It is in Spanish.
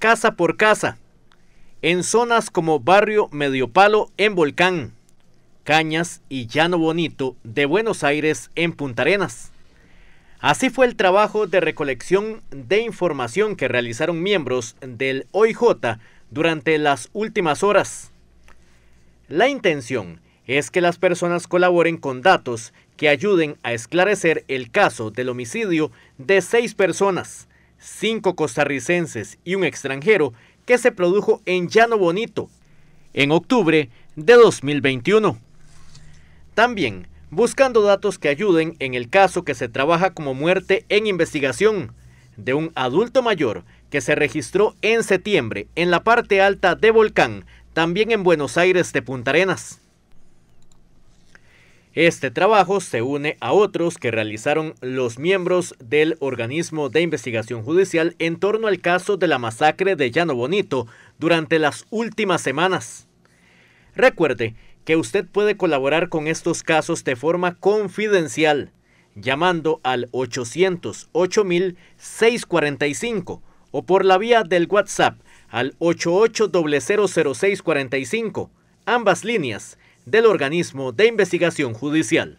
casa por casa, en zonas como Barrio Medio Palo en Volcán, Cañas y Llano Bonito de Buenos Aires en Punta Arenas. Así fue el trabajo de recolección de información que realizaron miembros del OIJ durante las últimas horas. La intención es que las personas colaboren con datos que ayuden a esclarecer el caso del homicidio de seis personas cinco costarricenses y un extranjero que se produjo en Llano Bonito en octubre de 2021. También buscando datos que ayuden en el caso que se trabaja como muerte en investigación de un adulto mayor que se registró en septiembre en la parte alta de Volcán, también en Buenos Aires de Punta Arenas. Este trabajo se une a otros que realizaron los miembros del organismo de investigación judicial en torno al caso de la masacre de Llano Bonito durante las últimas semanas. Recuerde que usted puede colaborar con estos casos de forma confidencial llamando al 808-645 o por la vía del WhatsApp al 88000645. Ambas líneas del organismo de investigación judicial.